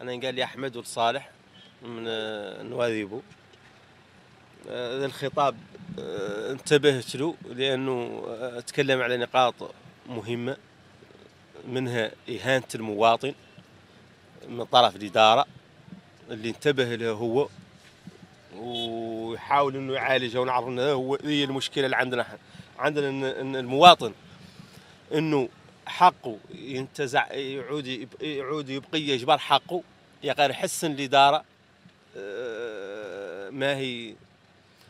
انا قال لي احمد والصالح من آه، نواذيبو هذا آه، الخطاب آه، انتبهت له لانه تكلم على نقاط مهمه منها اهانه المواطن من طرف الاداره اللي انتبه له هو ويحاول انه يعالجها ونعرف انه هو هي المشكله اللي عندنا عندنا ان المواطن انه حقه ينتزع يعود يعود يبقي يجبر حقه يقدر يحسن الاداره آه، ما هي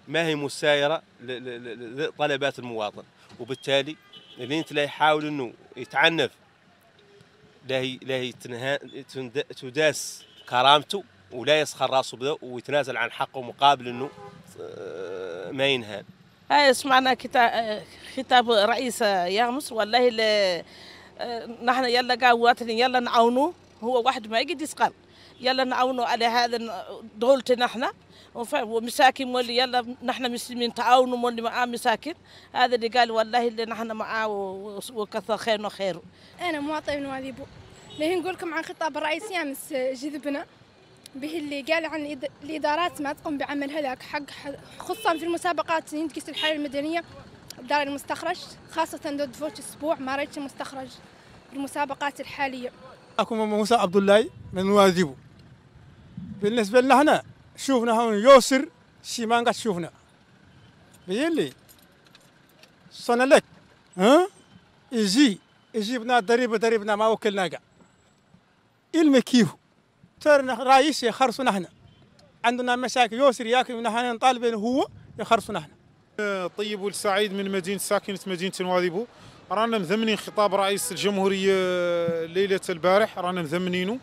ما هي مسايره لطلبات المواطن وبالتالي اللي انت لا يحاول انه يتعنف لا هي لا هي تداس كرامته ولا يسخر راسه بدا ويتنازل عن حقه مقابل انه آه، ما ينهان. هاي آه، سمعنا كتاب خطاب رئيس يغمس والله نحن يلا قال يلا نعاونوه هو واحد ما يجي يسقل يلا نعاونوا على هذا دولتنا احنا ومساكين مولي يلا نحن مسلمين تعاونوا مولي معاه مساكين هذا اللي قال والله اللي نحن معاه وكثر خيرنا خيره انا مواطن وذيبو ليه نقول لكم عن خطاب الرئيس يامس جذبنا به اللي قال عن الادارات ما تقوم بعمل هذاك حق خصوصا في المسابقات ينتقص الحياه المدنيه دار المستخرج خاصة ضد فوت أسبوع ما رأيت المستخرج المسابقات الحالية أكون موسى عبد الله من واجبه بالنسبة لنا هنا شوفنا هون يوسر شي ما قد شوفنا بيلي صنع لك ها يجي يجيبنا دريب دريبنا ما وكلنا قاع المكيف ترى رئيس يخرصنا هنا عندنا مشاكل يوسر ياكل هنا نطالب هو يخرسنا هنا طيب والسعيد من مدينه ساكنه مدينه نواذيبو رانا مذمنين خطاب رئيس الجمهوريه آه، ليله البارح رانا مذمنينه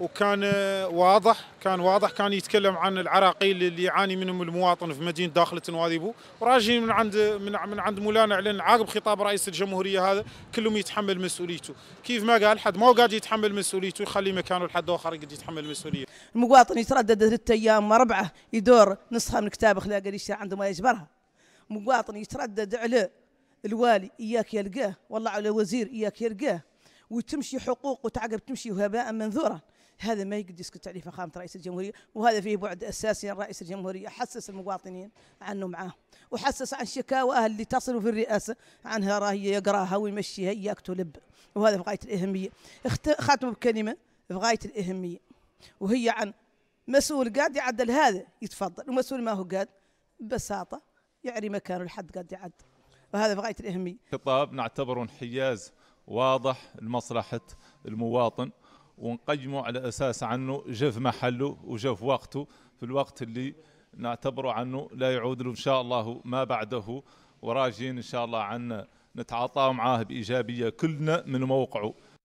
وكان آه، واضح كان واضح كان يتكلم عن العراقيل اللي يعاني منهم المواطن في مدينه داخله نواذيبو راجي من عند من عند مولانا اعلن عقب خطاب رئيس الجمهوريه هذا كلهم يتحمل مسؤوليته كيف ما قال حد ما هو قاعد يتحمل مسؤوليته يخلي مكانه لحد اخر يقدر يتحمل المسؤوليه المواطن يتردد ثلاث ايام اربعه يدور نصها من كتاب خلاقه ليش عنده ما يجبرها مواطن يتردد على الوالي إياك يلقاه والله على وزير إياك يلقاه وتمشي حقوق وتعقب تمشي هباء منذورا هذا ما يقدر يسكت عليه فخامه رئيس الجمهوريه وهذا فيه بعد اساسي رئيس الجمهوريه حسس المواطنين عنه معاه وحسس عن شكاوى اهل اللي تصلوا في الرئاسه عنها راهي يقراها ويمشيها اياك تلب وهذا في غايه الاهميه خاتم بكلمه في غايه الاهميه وهي عن مسؤول قاد يعدل هذا يتفضل ومسؤول ما هو قاد ببساطه يعري مكانه لحد قد يعد وهذا في غاية الأهمية خطاب نعتبره انحياز واضح لمصلحة المواطن ونقيمه على أساس عنه جف في محله وجف في وقته في الوقت اللي نعتبره عنه لا يعود له إن شاء الله ما بعده وراجين إن شاء الله عنه نتعاطى معاه بإيجابية كلنا من موقعه